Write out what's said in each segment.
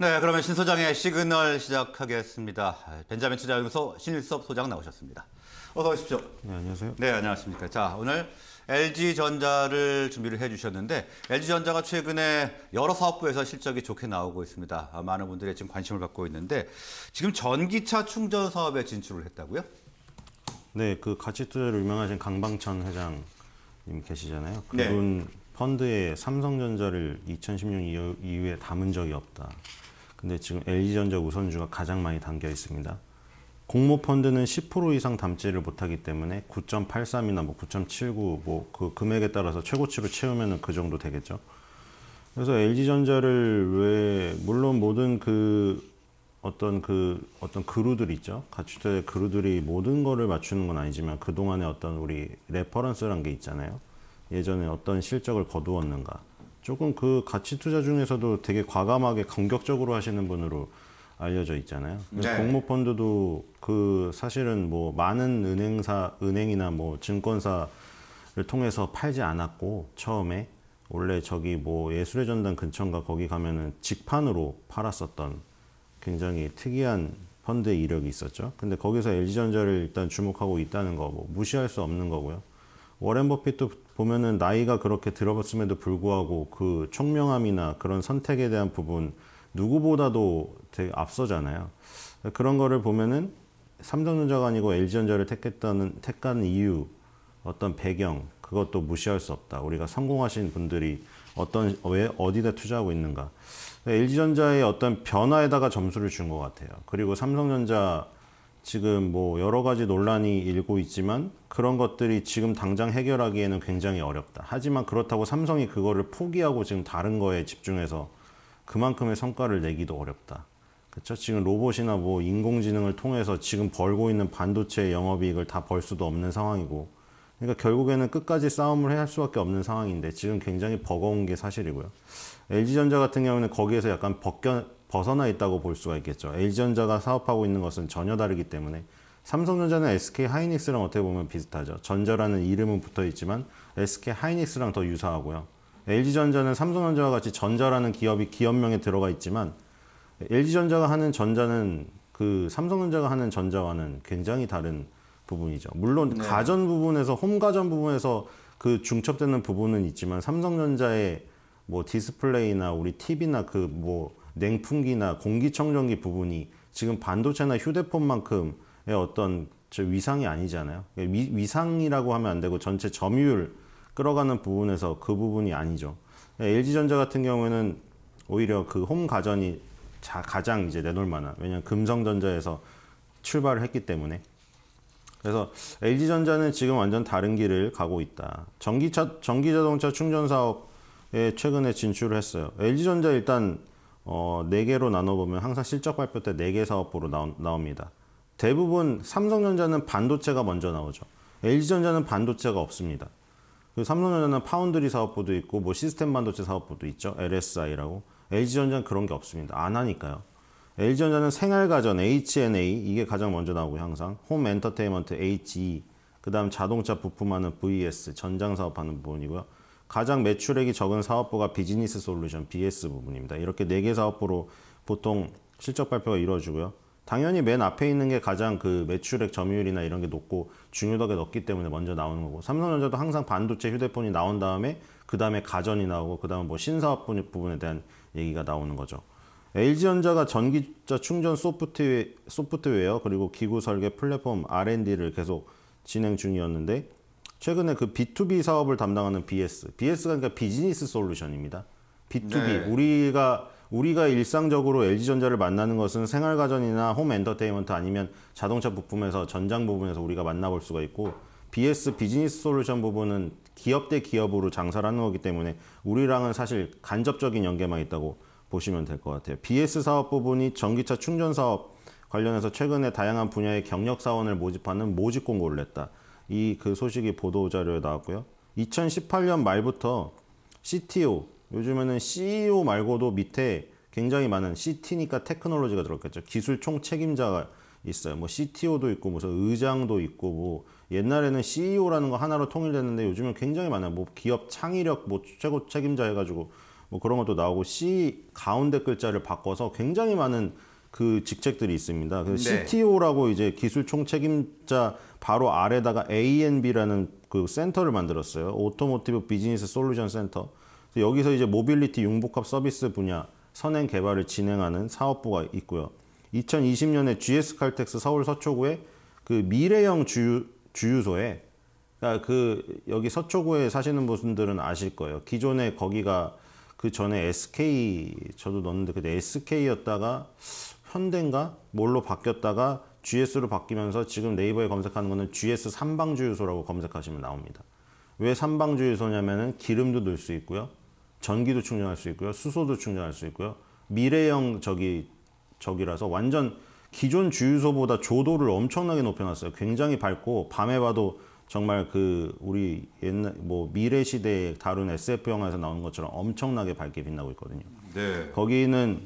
네, 그러면 신 소장의 시그널 시작하겠습니다. 벤자민 투자연구소 신일섭 소장 나오셨습니다. 어서 오십시오. 네, 안녕하세요. 네, 안녕하십니까. 자, 오늘 LG전자를 준비를 해주셨는데 LG전자가 최근에 여러 사업부에서 실적이 좋게 나오고 있습니다. 많은 분들이 지금 관심을 갖고 있는데 지금 전기차 충전 사업에 진출을 했다고요? 네, 그 가치 투자로 유명하신 강방천 회장님 계시잖아요. 네. 그분 네. 펀드에 삼성전자를 2016년 이후에 담은 적이 없다. 근데 지금 LG전자 우선주가 가장 많이 담겨 있습니다. 공모 펀드는 10% 이상 담지를 못하기 때문에 9.83이나 뭐 9.79 뭐 그 금액에 따라서 최고치로 채우면 그 정도 되겠죠. 그래서 LG전자를 왜 물론 모든 그 어떤 그 어떤 그루들 있죠 가축대 그루들이 모든 거를 맞추는 건 아니지만 그 동안에 어떤 우리 레퍼런스란 게 있잖아요 예전에 어떤 실적을 거두었는가 조금 그 가치 투자 중에서도 되게 과감하게 공격적으로 하시는 분으로 알려져 있잖아요. 네. 공모 펀드도 그 사실은 뭐 많은 은행사 은행이나 뭐 증권사를 통해서 팔지 않았고 처음에 원래 저기 뭐 예술의 전당 근처인가 거기 가면은 직판으로 팔았었던 굉장히 특이한 펀드의 이력이 있었죠. 근데 거기서 LG전자를 일단 주목하고 있다는 거 뭐 무시할 수 없는 거고요. 워렌 버핏도 보면은 나이가 그렇게 들어봤음에도 불구하고 그 총명함이나 그런 선택에 대한 부분 누구보다도 되게 앞서잖아요. 그런 거를 보면은 삼성전자가 아니고 LG전자를 택했다는 택한 이유, 어떤 배경 그것도 무시할 수 없다. 우리가 성공하신 분들이 어떤 왜 어디다 투자하고 있는가. 그러니까 LG전자의 어떤 변화에다가 점수를 준 것 같아요. 그리고 삼성전자 지금 뭐 여러 가지 논란이 일고 있지만 그런 것들이 지금 당장 해결하기에는 굉장히 어렵다. 하지만 그렇다고 삼성이 그거를 포기하고 지금 다른 거에 집중해서 그만큼의 성과를 내기도 어렵다. 그렇죠? 지금 로봇이나 뭐 인공지능을 통해서 지금 벌고 있는 반도체 영업이익을 다 벌 수도 없는 상황이고 그러니까 결국에는 끝까지 싸움을 해야 할 수밖에 없는 상황인데 지금 굉장히 버거운 게 사실이고요. LG전자 같은 경우는 거기에서 약간 벗겨, 벗어나 있다고 볼 수가 있겠죠. LG전자가 사업하고 있는 것은 전혀 다르기 때문에 삼성전자는 SK 하이닉스랑 어떻게 보면 비슷하죠. 전자라는 이름은 붙어 있지만 SK 하이닉스랑 더 유사하고요. LG전자는 삼성전자와 같이 전자라는 기업이 기업명에 들어가 있지만 LG전자가 하는 전자는 그 삼성전자가 하는 전자와는 굉장히 다른 부분이죠. 물론 네. 가전 부분에서 홈 가전 부분에서 그 중첩되는 부분은 있지만 삼성전자의 뭐 디스플레이나 우리 TV나 그 뭐 냉풍기나 공기청정기 부분이 지금 반도체나 휴대폰만큼의 어떤 저 위상이 아니잖아요. 위, 상이라고 하면 안 되고 전체 점유율 끌어가는 부분에서 그 부분이 아니죠. LG전자 같은 경우에는 오히려 그 홈 가전이 자, 가장 이제 내놓을 만한 왜냐면 금성전자에서 출발을 했기 때문에 그래서 LG전자는 지금 완전 다른 길을 가고 있다. 전기차, 전기자동차 충전 사업에 최근에 진출을 했어요. LG전자 일단 어, 4개로 나눠보면 항상 실적 발표 때 4개 사업부로 나오, 나옵니다. 대부분 삼성전자는 반도체가 먼저 나오죠. LG전자는 반도체가 없습니다. 그리고 삼성전자는 파운드리 사업부도 있고 뭐 시스템 반도체 사업부도 있죠. LSI라고. LG전자는 그런 게 없습니다. 안 하니까요. LG전자는 생활가전 HNA 이게 가장 먼저 나오고요 항상 홈 엔터테인먼트 HE 그 다음 자동차 부품하는 VS 전장사업하는 부분이고요 가장 매출액이 적은 사업부가 비즈니스 솔루션 BS 부분입니다 이렇게 네 개 사업부로 보통 실적 발표가 이루어지고요 당연히 맨 앞에 있는 게 가장 그 매출액 점유율이나 이런 게 높고 중요도가 높기 때문에 먼저 나오는 거고 삼성전자도 항상 반도체 휴대폰이 나온 다음에 그 다음에 가전이 나오고 그 다음에 뭐 신사업 부분에 대한 얘기가 나오는 거죠 LG전자가 네, 전기자 충전 소프트웨, 소프트웨어 그리고 기구 설계 플랫폼 R&D를 계속 진행 중이었는데 최근에 그 B2B 사업을 담당하는 BS, BS가 그러니까 비즈니스 솔루션입니다. B2B 네. 우리가 우리가 일상적으로 LG전자를 만나는 것은 생활가전이나 홈 엔터테인먼트 아니면 자동차 부품에서 전장 부분에서 우리가 만나볼 수가 있고 BS 비즈니스 솔루션 부분은 기업 대 기업으로 장사를 하는 거기 때문에 우리랑은 사실 간접적인 연계만 있다고 보시면 될 것 같아요. BS 사업 부분이 전기차 충전 사업 관련해서 최근에 다양한 분야의 경력 사원을 모집하는 모집 공고를 냈다. 이 그 소식이 보도 자료에 나왔고요. 2018년 말부터 CTO 요즘에는 CEO 말고도 밑에 굉장히 많은 CT니까 테크놀로지가 들어갔죠 기술 총 책임자가 있어요. 뭐 CTO도 있고 무슨 뭐 의장도 있고 뭐 옛날에는 CEO라는 거 하나로 통일됐는데 요즘은 굉장히 많아요. 뭐 기업 창의력 뭐 최고 책임자 해가지고 뭐 그런 것도 나오고 C 가운데 글자를 바꿔서 굉장히 많은 그 직책들이 있습니다. 그 네. CTO라고 이제 기술 총책임자 바로 아래다가 ANB라는 그 센터를 만들었어요. 오토모티브 비즈니스 솔루션 센터. 여기서 이제 모빌리티 융복합 서비스 분야 선행 개발을 진행하는 사업부가 있고요. 2020년에 GS 칼텍스 서울 서초구에 그 미래형 주유, 주유소에 그러니까 그 여기 서초구에 사시는 분들은 아실 거예요. 기존에 거기가 그 전에 SK 저도 넣었는데 그때 SK였다가 현대인가 뭘로 바뀌었다가 GS로 바뀌면서 지금 네이버에 검색하는 거는 GS 삼방주유소라고 검색하시면 나옵니다. 왜 삼방주유소냐면은 기름도 넣을 수 있고요. 전기도 충전할 수 있고요. 수소도 충전할 수 있고요. 미래형 저기 저기라서 완전 기존 주유소보다 조도를 엄청나게 높여놨어요. 굉장히 밝고 밤에 봐도 정말 그 우리 옛날 뭐 미래 시대에 다룬 SF 영화에서 나오는 것처럼 엄청나게 밝게 빛나고 있거든요. 네. 거기는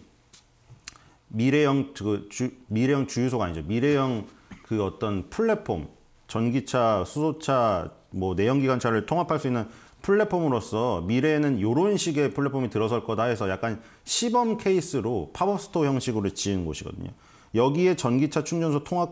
미래형 그 주, 미래형 주유소가 아니죠. 미래형 그 어떤 플랫폼 전기차, 수소차, 뭐 내연기관차를 통합할 수 있는 플랫폼으로서 미래에는 이런 식의 플랫폼이 들어설 거다 해서 약간 시범 케이스로 팝업스토어 형식으로 지은 곳이거든요. 여기에 전기차 충전소 통합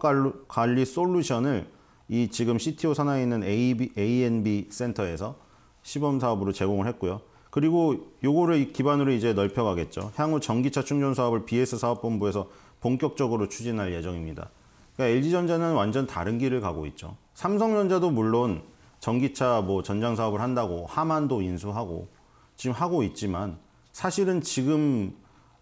관리 솔루션을 이 지금 CTO 산하에 있는 AB, ANB 센터에서 시범 사업으로 제공을 했고요. 그리고 요거를 기반으로 이제 넓혀가겠죠. 향후 전기차 충전 사업을 BS 사업본부에서 본격적으로 추진할 예정입니다. 그러니까 LG전자는 완전 다른 길을 가고 있죠. 삼성전자도 물론 전기차 뭐 전장 사업을 한다고 하만도 인수하고 지금 하고 있지만 사실은 지금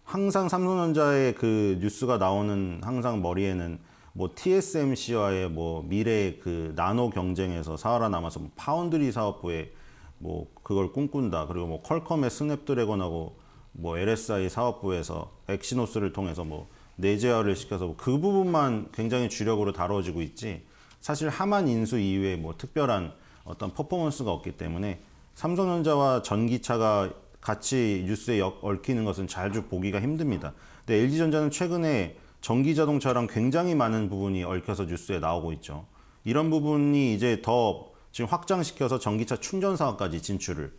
항상 삼성전자의 그 뉴스가 나오는 항상 머리에는 뭐 TSMC와의 뭐 미래의 그 나노 경쟁에서 살아남아서 뭐 파운드리 사업부에 뭐 그걸 꿈꾼다. 그리고 뭐 퀄컴의 스냅드래곤하고 뭐 LSI 사업부에서 엑시노스를 통해서 뭐 내재화를 시켜서 뭐 그 부분만 굉장히 주력으로 다뤄지고 있지 사실 하만 인수 이후에뭐 특별한 어떤 퍼포먼스가 없기 때문에 삼성전자와 전기차가 같이 뉴스에 얽히는 것은 자주 보기가 힘듭니다. 근데 LG전자는 최근에 전기 자동차랑 굉장히 많은 부분이 얽혀서 뉴스에 나오고 있죠. 이런 부분이 이제 더 지금 확장시켜서 전기차 충전 사업까지 진출을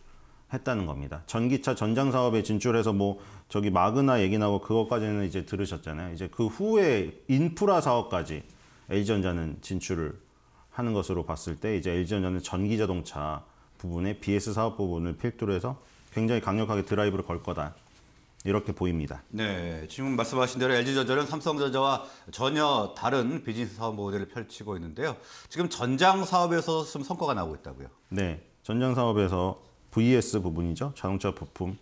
했다는 겁니다. 전기차 전장 사업에 진출해서 뭐 저기 마그나 얘기 나고 그것까지는 이제 들으셨잖아요. 이제 그 후에 인프라 사업까지 LG전자는 진출을 하는 것으로 봤을 때 이제 LG전자는 전기 자동차 부분에 BS 사업 부분을 필두로 해서 굉장히 강력하게 드라이브를 걸 거다. 이렇게 보입니다. 네, 지금 말씀하신 대로 LG전자는 삼성전자와 전혀 다른 비즈니스 사업 모델을 펼치고 있는데요. 지금 전장 사업에서 좀 성과가 나오고 있다고요. 네, 전장 사업에서 VS 부분이죠. 자동차 부품.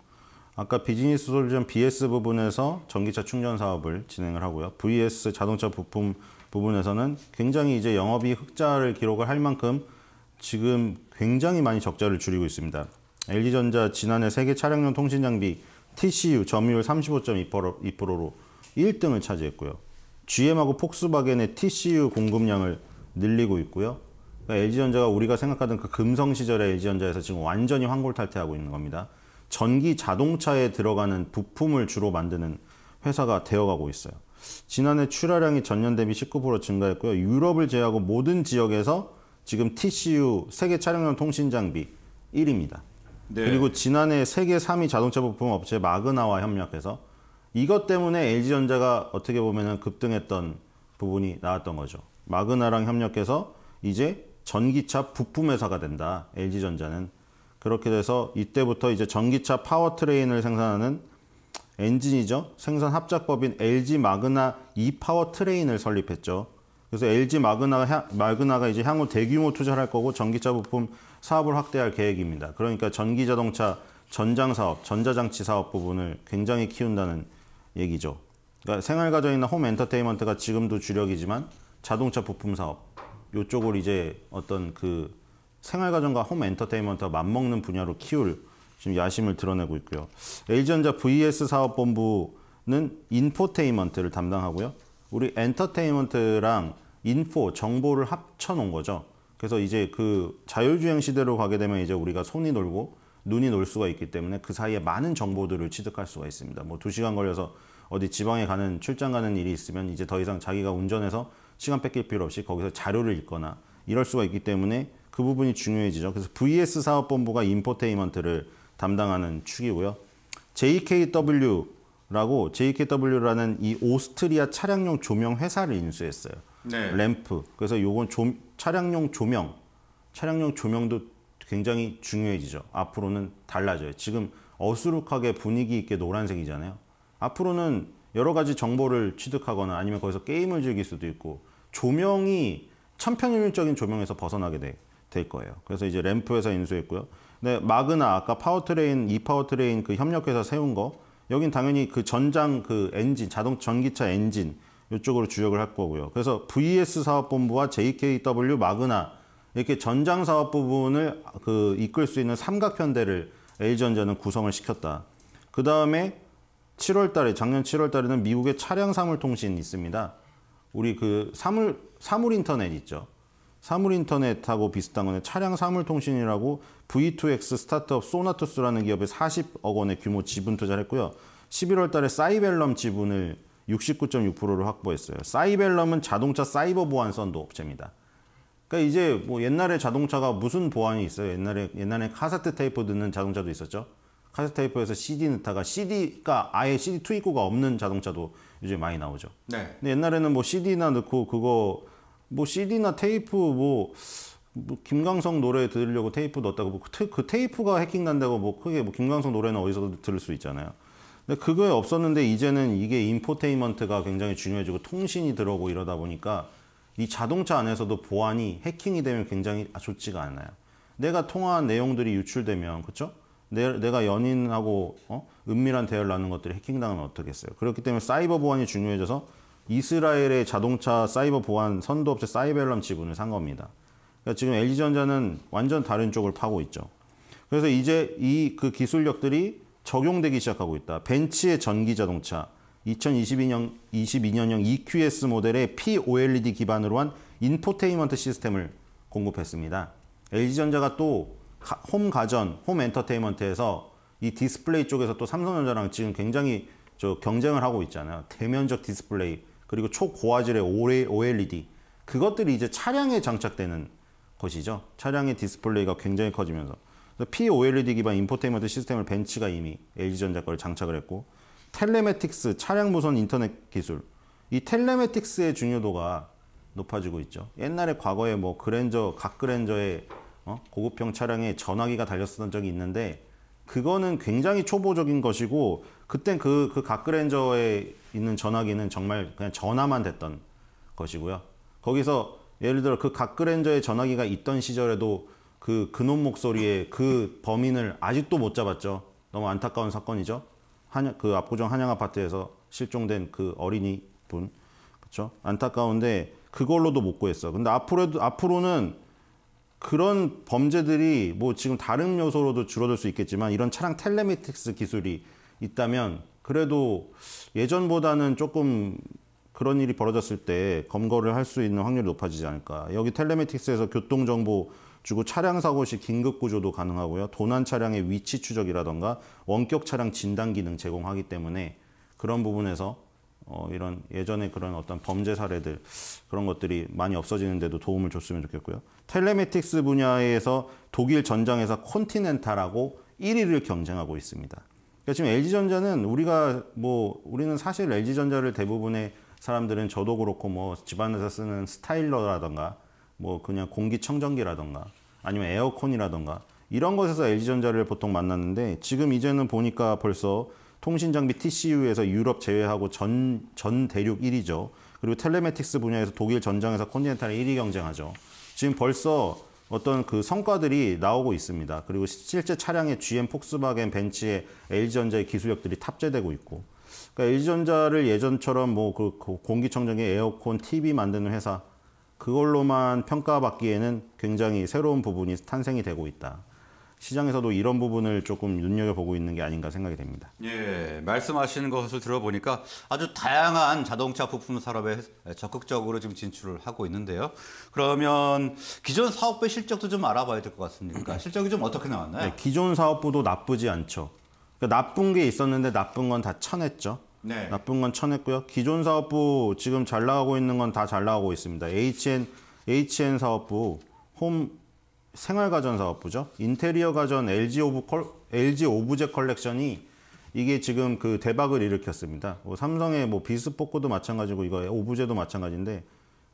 아까 비즈니스 솔루션 BS 부분에서 전기차 충전 사업을 진행을 하고요. VS 자동차 부품 부분에서는 굉장히 이제 영업이 흑자를 기록을 할 만큼 지금 굉장히 많이 적자를 줄이고 있습니다. LG전자 지난해 세계 차량용 통신 장비 TCU 점유율 35.2%로 1등을 차지했고요. GM하고 폭스바겐의 TCU 공급량을 늘리고 있고요. 그러니까 LG전자가 우리가 생각하던 그 금성 시절의 LG전자에서 지금 완전히 환골탈태하고 있는 겁니다. 전기 자동차에 들어가는 부품을 주로 만드는 회사가 되어가고 있어요. 지난해 출하량이 전년 대비 19% 증가했고요. 유럽을 제외하고 모든 지역에서 지금 TCU 세계 차량용 통신 장비 1위입니다. 네. 그리고 지난해 세계 3위 자동차 부품 업체 마그나와 협력해서 이것 때문에 LG전자가 어떻게 보면 급등했던 부분이 나왔던 거죠. 마그나랑 협력해서 이제 전기차 부품 회사가 된다. LG전자는 그렇게 돼서 이때부터 이제 전기차 파워트레인을 생산하는 엔진이죠. 생산 합작법인 LG 마그나 E 파워트레인을 설립했죠. 그래서 LG 마그나, 마그나가 이제 향후 대규모 투자를 할 거고 전기차 부품 사업을 확대할 계획입니다. 그러니까 전기 자동차 전장 사업, 전자장치 사업 부분을 굉장히 키운다는 얘기죠. 그러니까 생활가정이나홈 엔터테인먼트가 지금도 주력이지만 자동차 부품 사업 요쪽을 이제 어떤 그생활가정과홈 엔터테인먼트가 맞먹는 분야로 키울 지금 야심을 드러내고 있고요. LG전자 VS 사업본부는 인포테인먼트를 담당하고요. 우리 엔터테인먼트랑 인포, 정보를 합쳐 놓은 거죠. 그래서 이제 그 자율주행 시대로 가게 되면 이제 우리가 손이 놀고 눈이 놀 수가 있기 때문에 그 사이에 많은 정보들을 취득할 수가 있습니다. 뭐 두시간 걸려서 어디 지방에 가는 출장 가는 일이 있으면 이제 더 이상 자기가 운전해서 시간 뺏길 필요 없이 거기서 자료를 읽거나 이럴 수가 있기 때문에 그 부분이 중요해지죠. 그래서 VS 사업본부가 인포테인먼트를 담당하는 축이고요. JKW 라고 JKW라는 이 오스트리아 차량용 조명 회사를 인수했어요. 네. 램프. 그래서 요건 조, 차량용 조명. 차량용 조명도 굉장히 중요해지죠. 앞으로는 달라져요. 지금 어수룩하게 분위기 있게 노란색이잖아요. 앞으로는 여러 가지 정보를 취득하거나 아니면 거기서 게임을 즐길 수도 있고 조명이 천편일률적인 조명에서 벗어나게 돼, 될 거예요. 그래서 이제 램프에서 인수했고요. 네, 마그나 아까 파워트레인 이 파워트레인 그 협력해서 세운 거 여긴 당연히 그 전장 그 엔진, 자동 전기차 엔진 이쪽으로 주력을 할 거고요. 그래서 VS 사업본부와 JKW 마그나 이렇게 전장 사업 부분을 그 이끌 수 있는 삼각편대를 LG전자는 구성을 시켰다. 그 다음에 7월 달에 작년 7월 달에는 미국의 차량 사물 통신이 있습니다. 우리 그 사물 사물 인터넷 있죠. 사물인터넷하고 비슷한 거는 차량 사물통신이라고 V2X 스타트업 소나투스라는 기업에 40억 원의 규모 지분 투자를 했고요. 11월 달에 사이벨럼 지분을 69.6%를 확보했어요. 사이벨럼은 자동차 사이버 보안 선도 업체입니다. 그러니까 이제 뭐 옛날에 자동차가 무슨 보안이 있어요? 옛날에 옛날에 카세트 테이프 듣는 자동차도 있었죠. 카세트 테이프에서 CD 넣다가 CD가 아예 CD 투입구가 없는 자동차도 요즘 많이 나오죠. 네. 근데 옛날에는 뭐 CD나 넣고 그거 뭐 CD나 테이프 뭐, 뭐 김광석 노래 들으려고 테이프 넣었다고 뭐 그, 그 테이프가 해킹 난다고 뭐 크게 뭐 김광석 노래는 어디서 도 들을 수 있잖아요. 근데 그거에 없었는데 이제는 이게 인포테인먼트가 굉장히 중요해지고 통신이 들어오고 이러다 보니까 이 자동차 안에서도 보안이 해킹이 되면 굉장히 아, 좋지가 않아요. 내가 통화한 내용들이 유출되면 그렇죠? 내, 가 연인하고 어? 은밀한 대화를 나눈 것들이 해킹당하면 어떻겠어요? 그렇기 때문에 사이버 보안이 중요해져서 이스라엘의 자동차 사이버 보안 선도업체 사이벨럼 지분을 산 겁니다. 그러니까 지금 LG전자는 완전 다른 쪽을 파고 있죠. 그래서 이제 이 그 기술력들이 적용되기 시작하고 있다. 벤츠의 전기 자동차, 2022년 22년형 EQS 모델의 POLED 기반으로 한 인포테인먼트 시스템을 공급했습니다. LG전자가 또 홈 가전, 홈 엔터테인먼트에서 이 디스플레이 쪽에서 또 삼성전자랑 지금 굉장히 저 경쟁을 하고 있잖아요. 대면적 디스플레이 그리고 초고화질의 OLED 그것들이 이제 차량에 장착되는 것이죠. 차량의 디스플레이가 굉장히 커지면서 POLED 기반 인포테인먼트 시스템을 벤츠가 이미 LG전자 거를 장착을 했고 텔레메틱스 차량 무선 인터넷 기술 이 텔레메틱스의 중요도가 높아지고 있죠. 옛날에 과거에 뭐 그랜저 각 그랜저의 어? 고급형 차량에 전화기가 달렸던 었 적이 있는데 그거는 굉장히 초보적인 것이고 그땐 그, 그 각그랜저에 있는 전화기는 정말 그냥 전화만 됐던 것이고요. 거기서 예를 들어 그 각그랜저의 전화기가 있던 시절에도 그 근원 목소리의 그 범인을 아직도 못 잡았죠. 너무 안타까운 사건이죠. 한양, 그 압구정 한양 아파트에서 실종된 그 어린이 분. 그렇 안타까운데 그걸로도 못 구했어. 근데 앞으로도 앞으로는 그런 범죄들이 뭐 지금 다른 요소로도 줄어들 수 있겠지만 이런 차량 텔레미틱스 기술이 있다면 그래도 예전보다는 조금 그런 일이 벌어졌을 때 검거를 할 수 있는 확률이 높아지지 않을까. 여기 텔레메틱스에서 교통정보 주고 차량 사고 시 긴급 구조도 가능하고요. 도난 차량의 위치 추적이라던가 원격 차량 진단 기능 제공하기 때문에 그런 부분에서 어, 이런 예전에 그런 어떤 범죄 사례들 그런 것들이 많이 없어지는데도 도움을 줬으면 좋겠고요. 텔레메틱스 분야에서 독일 전장에서 콘티넨탈하고 1위를 경쟁하고 있습니다. 그러니까 지금 LG전자는 우리가 뭐 우리는 사실 LG전자를 대부분의 사람들은 저도 그렇고 뭐 집안에서 쓰는 스타일러라던가 뭐 그냥 공기청정기라던가 아니면 에어컨이라던가 이런 것에서 LG전자를 보통 만났는데 지금 이제는 보니까 벌써 통신장비 TCU에서 유럽 제외하고 전, 전 대륙 1위죠. 그리고 텔레메틱스 분야에서 독일 전장에서 콘티넨탈 1위 경쟁하죠. 지금 벌써 어떤 그 성과들이 나오고 있습니다. 그리고 실제 차량에 GM, 폭스바겐, 벤츠의 LG전자의 기술력들이 탑재되고 있고 그러니까 LG전자를 예전처럼 뭐그 그 공기청정기, 에어컨, TV 만드는 회사 그걸로만 평가받기에는 굉장히 새로운 부분이 탄생이 되고 있다. 시장에서도 이런 부분을 조금 눈여겨보고 있는 게 아닌가 생각이 됩니다. 예, 말씀하시는 것을 들어보니까 아주 다양한 자동차 부품 산업에 적극적으로 지금 진출을 하고 있는데요. 그러면 기존 사업부 실적도 좀 알아봐야 될 것 같습니까? 네. 실적이 좀 어떻게 나왔나요? 네, 기존 사업부도 나쁘지 않죠. 그러니까 나쁜 게 있었는데 나쁜 건 다 쳐냈죠. 네. 나쁜 건 쳐냈고요. 기존 사업부 지금 잘 나가고 있는 건 다 잘 나가고 있습니다. HN, HN 사업부 홈 생활가전 사업부죠. 인테리어 가전 LG, 오브 컬, LG 오브제 컬렉션이 이게 지금 그 대박을 일으켰습니다. 뭐 삼성의 뭐 비스포코도 마찬가지고 이거 오브제도 마찬가지인데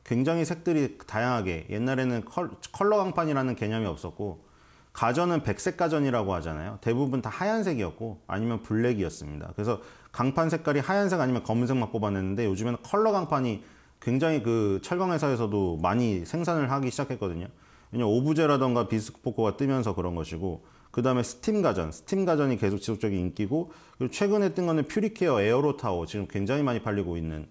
굉장히 색들이 다양하게 옛날에는 컬, 컬러 강판이라는 개념이 없었고 가전은 백색 가전이라고 하잖아요. 대부분 다 하얀색이었고 아니면 블랙이었습니다. 그래서 강판 색깔이 하얀색 아니면 검은색만 뽑아냈는데 요즘에는 컬러 강판이 굉장히 그 철강 회사에서도 많이 생산을 하기 시작했거든요. 왜냐 오브제라던가 비스포코가 뜨면서 그런 것이고 그 다음에 스팀 가전, 스팀 가전이 계속 지속적인 인기고 그리고 최근에 뜬 거는 퓨리케어 에어로 타워 지금 굉장히 많이 팔리고 있는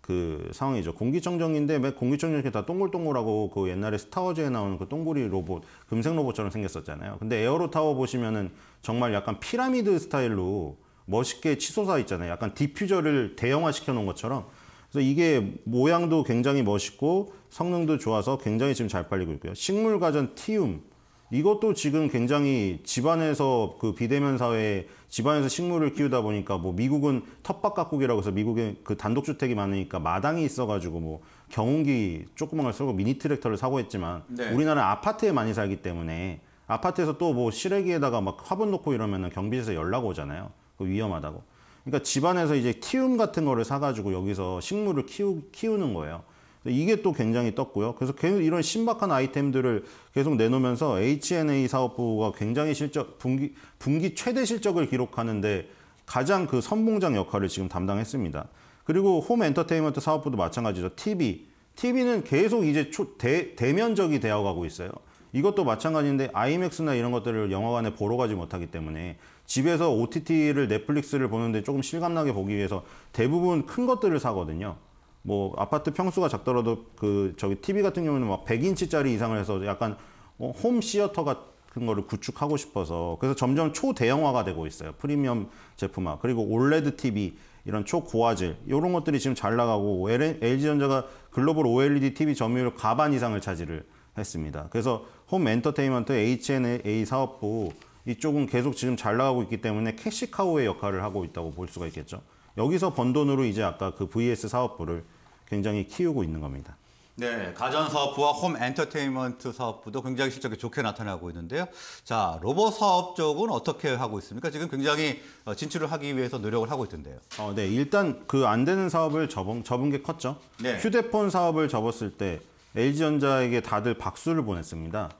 그 상황이죠. 공기청정기인데 왜 공기청정기 이렇게 다 동글동글하고 그 옛날에 스타워즈에 나오는 그 동그리 로봇, 금색 로봇처럼 생겼었잖아요. 근데 에어로 타워 보시면은 정말 약간 피라미드 스타일로 멋있게 치솟아 있잖아요. 약간 디퓨저를 대형화 시켜 놓은 것처럼 그래서 이게 모양도 굉장히 멋있고 성능도 좋아서 굉장히 지금 잘 팔리고 있고요. 식물 가전 티움 이것도 지금 굉장히 집안에서 그 비대면 사회에 집안에서 식물을 키우다 보니까 뭐 미국은 텃밭 가꾸기라고 해서 미국에 그 단독주택이 많으니까 마당이 있어가지고 뭐 경운기 조그만 걸 쓰고 미니 트랙터를 사고 했지만 네. 우리나라 아파트에 많이 살기 때문에 아파트에서 또뭐 실외기에다가 막 화분 놓고 이러면은 경비실에서 연락 오잖아요. 그 위험하다고. 그러니까 집안에서 이제 키움 같은 거를 사가지고 여기서 식물을 키우, 키우는 거예요. 이게 또 굉장히 떴고요. 그래서 계속 이런 신박한 아이템들을 계속 내놓으면서 HNA 사업부가 굉장히 실적 분기 분기 최대 실적을 기록하는데 가장 그 선봉장 역할을 지금 담당했습니다. 그리고 홈 엔터테인먼트 사업부도 마찬가지죠. TV, TV는 계속 이제 초, 대, 대면적이 되어가고 있어요. 이것도 마찬가지인데 IMAX나 이런 것들을 영화관에 보러 가지 못하기 때문에 집에서 OTT를 넷플릭스를 보는데 조금 실감나게 보기 위해서 대부분 큰 것들을 사거든요. 뭐 아파트 평수가 작더라도 그 저기 TV 같은 경우는 막 100인치짜리 이상을 해서 약간 어, 홈 시어터 같은 거를 구축하고 싶어서 그래서 점점 초대형화가 되고 있어요. 프리미엄 제품화 그리고 올레드 TV 이런 초고화질 이런 것들이 지금 잘 나가고 LG전자가 글로벌 OLED TV 점유율 과반 이상을 차지를 했습니다. 그래서 홈 엔터테인먼트 HNA 사업부 이쪽은 계속 지금 잘 나가고 있기 때문에 캐시카우의 역할을 하고 있다고 볼 수가 있겠죠. 여기서 번 돈으로 이제 아까 그 VS 사업부를 굉장히 키우고 있는 겁니다. 네, 가전사업부와 홈 엔터테인먼트 사업부도 굉장히 실적이 좋게 나타나고 있는데요. 자, 로봇 사업 쪽은 어떻게 하고 있습니까? 지금 굉장히 어, 진출을 하기 위해서 노력을 하고 있던데요. 어, 네, 일단 그 안 되는 사업을 접은, 접은 게 컸죠. 네. 휴대폰 사업을 접었을 때 LG전자에게 다들 박수를 보냈습니다.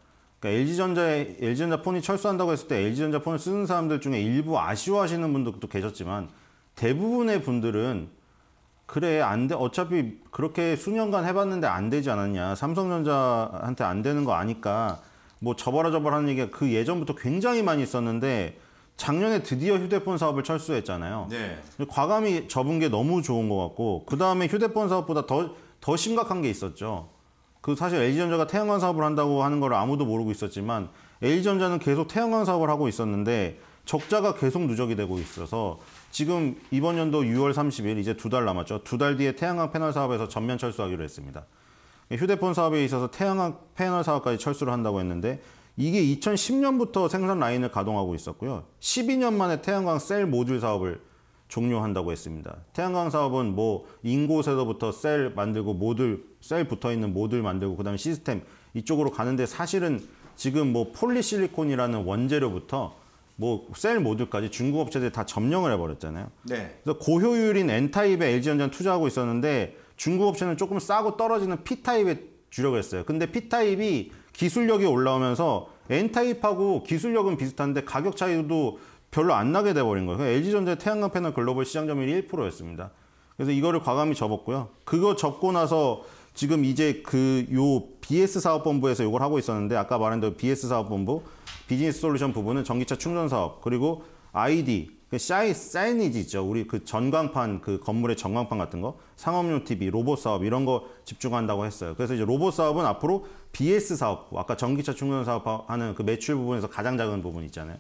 그러니까 LG전자에, LG전자폰이 철수한다고 했을 때 LG전자폰을 쓰는 사람들 중에 일부 아쉬워하시는 분들도 계셨지만 대부분의 분들은 그래 안돼 어차피 그렇게 수년간 해봤는데 안 되지 않았냐 삼성전자한테 안 되는 거 아니까 뭐 저버라 저버라 하는 얘기가 그 예전부터 굉장히 많이 있었는데 작년에 드디어 휴대폰 사업을 철수했잖아요. 네. 과감히 접은 게 너무 좋은 것 같고 그 다음에 휴대폰 사업보다 더 더 심각한 게 있었죠. 그 사실 LG전자가 태양광 사업을 한다고 하는 걸 아무도 모르고 있었지만 LG전자는 계속 태양광 사업을 하고 있었는데 적자가 계속 누적이 되고 있어서 지금 이번 연도 6월 30일 이제 두 달 남았죠. 두 달 뒤에 태양광 패널 사업에서 전면 철수하기로 했습니다. 휴대폰 사업에 있어서 태양광 패널 사업까지 철수를 한다고 했는데 이게 2010년부터 생산 라인을 가동하고 있었고요. 12년 만에 태양광 셀 모듈 사업을 종료한다고 했습니다. 태양광 사업은 뭐인고세서부터셀 만들고 모듈 셀 붙어 있는 모듈 만들고 그다음에 시스템 이쪽으로 가는데 사실은 지금 뭐 폴리실리콘이라는 원재료부터 뭐 셀 모듈까지 중국 업체들이 다 점령을 해버렸잖아요. 네. 그래서 고효율인 N타입의 LG전자는 투자하고 있었는데 중국 업체는 조금 싸고 떨어지는 P타입에 주력을 했어요. 근데 P타입이 기술력이 올라오면서 N타입하고 기술력은 비슷한데 가격 차이도 별로 안 나게 돼버린 거예요. LG전자의 태양광 패널 글로벌 시장 점유율이 1%였습니다. 그래서 이거를 과감히 접었고요. 그거 접고 나서 지금 이제 그 요 BS 사업본부에서 요걸 하고 있었는데 아까 말한 대로 BS 사업본부 비즈니스 솔루션 부분은 전기차 충전 사업 그리고 ID 그 사이 사이니지 죠 우리 그 전광판 그 건물의 전광판 같은 거 상업용 TV 로봇 사업 이런 거 집중한다고 했어요 그래서 이제 로봇 사업은 앞으로 BS 사업 아까 전기차 충전 사업 하는 그 매출 부분에서 가장 작은 부분 있잖아요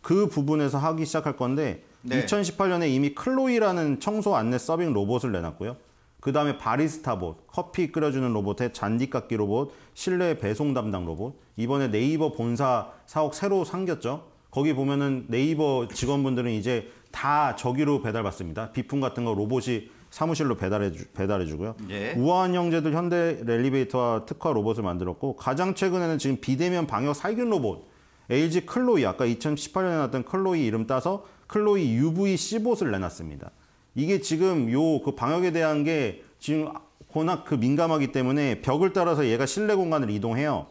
그 부분에서 하기 시작할 건데 네. 2018년에 이미 클로이라는 청소 안내 서빙 로봇을 내놨고요 그 다음에 바리스타봇, 커피 끓여주는 로봇에 잔디깎기 로봇, 실내 배송 담당 로봇. 이번에 네이버 본사 사옥 새로 상겼죠. 거기 보면은 네이버 직원분들은 이제 다 저기로 배달받습니다. 비품 같은 거 로봇이 사무실로 배달해 주, 배달해 주고요. 예. 우아한 형제들 현대 엘리베이터와 특화 로봇을 만들었고 가장 최근에는 지금 비대면 방역 살균 로봇 LG 클로이 아까 2018년에 나왔던 클로이 이름 따서 클로이 UV 씨봇을 내놨습니다. 이게 지금 요 그 방역에 대한 게 지금 워낙 그 민감하기 때문에 벽을 따라서 얘가 실내 공간을 이동해요.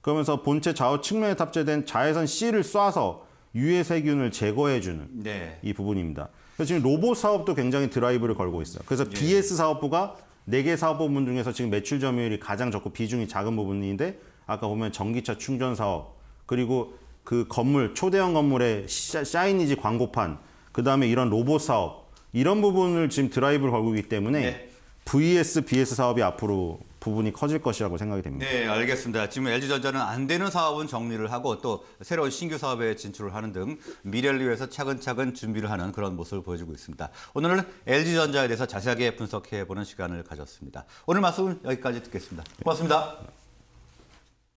그러면서 본체 좌우 측면에 탑재된 자외선 C를 쏴서 유해 세균을 제거해주는 네. 이 부분입니다. 그래서 지금 로봇 사업도 굉장히 드라이브를 걸고 있어요. 그래서 예. 네. BS 사업부가 네 개 사업 부분 중에서 지금 매출 점유율이 가장 적고 비중이 작은 부분인데 아까 보면 전기차 충전 사업 그리고 그 건물 초대형 건물의 샤이니지 광고판 그 다음에 이런 로봇 사업 이런 부분을 지금 드라이브를 걸고 있기 때문에 네. VS, BS 사업이 앞으로 부분이 커질 것이라고 생각이 됩니다. 네, 알겠습니다. 지금 LG전자는 안 되는 사업은 정리를 하고 또 새로운 신규 사업에 진출을 하는 등 미래를 위해서 차근차근 준비를 하는 그런 모습을 보여주고 있습니다. 오늘은 LG전자에 대해서 자세하게 분석해보는 시간을 가졌습니다. 오늘 말씀 여기까지 듣겠습니다. 고맙습니다.